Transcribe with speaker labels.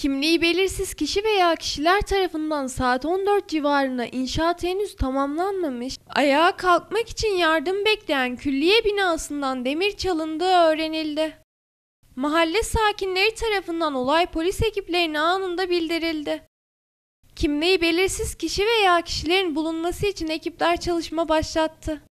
Speaker 1: Kimliği belirsiz kişi veya kişiler tarafından saat 14 civarında inşaat henüz tamamlanmamış, ayağa kalkmak için yardım bekleyen külliye binasından demir çalındığı öğrenildi. Mahalle sakinleri tarafından olay polis ekiplerine anında bildirildi. Kimliği belirsiz kişi veya kişilerin bulunması için ekipler çalışma başlattı.